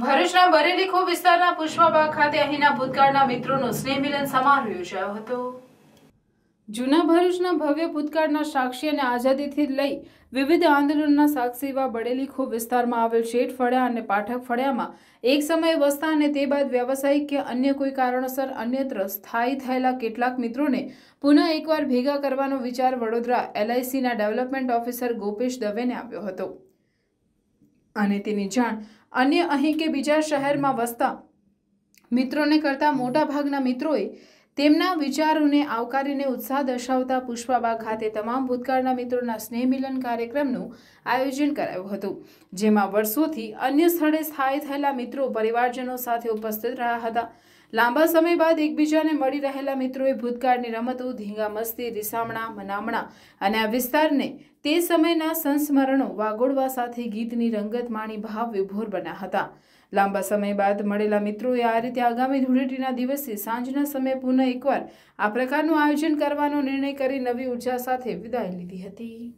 ભરૂચના બરેલી ખો વિસ્તારના પુષ્પાબાગ ખાતે અહીંના ભૂતકાળના મિત્રોનો સ્નેહ મિલન સમારોહ યોજાયો હતો જૂના ભરૂચના ભવ્ય ભૂતકાળના સાક્ષી અને આઝાદીથી લઈ વિવિધ આંદોલનના સાક્ષી એવા બડેલી ખો વિસ્તારમાં આવેલ શેઠ ફળિયા અને પાઠક ફળિયામાં એક સમયે વસતા અને તે બાદ વ્યવસાયિક કે અન્ય કોઈ કારણોસર અન્યત્ર સ્થાયી થયેલા કેટલાક મિત્રોને પુનઃ એકવાર ભેગા કરવાનો વિચાર વડોદરા એલઆઈસીના ડેવલપમેન્ટ ઓફિસર ગોપેશ દવેને આવ્યો હતો અને તેની જાણ અન્ય અહીં કે બીજા શહેરમાં વસતા મિત્રોને કરતાં મોટાભાગના મિત્રોએ તેમના વિચારોને આવકારીને ઉત્સાહ દર્શાવતા પુષ્પાબાગ ખાતે તમામ ભૂતકાળના મિત્રોના સ્નેહ મિલન કાર્યક્રમનું આયોજન કરાયું હતું જેમાં વર્ષોથી અન્ય સ્થળે સ્થાયી થયેલા મિત્રો પરિવારજનો સાથે ઉપસ્થિત રહ્યા હતા લાંબા સમય બાદ એકબીજાને મળી રહેલા મિત્રોએ ભૂતકાળની રમતો ધીંગા મસ્તી રીસામણા મનામણા અને આ વિસ્તારને તે સમયના સંસ્મરણો વાગોળવા સાથે ગીતની રંગત માણી ભાવ વિભોર બન્યા હતા લાંબા સમય બાદ મળેલા મિત્રોએ આ રીતે આગામી ધૂળેટીના દિવસે સાંજના સમયે પુનઃ એકવાર આ પ્રકારનું આયોજન કરવાનો નિર્ણય કરી નવી ઉર્જા સાથે વિદાય લીધી હતી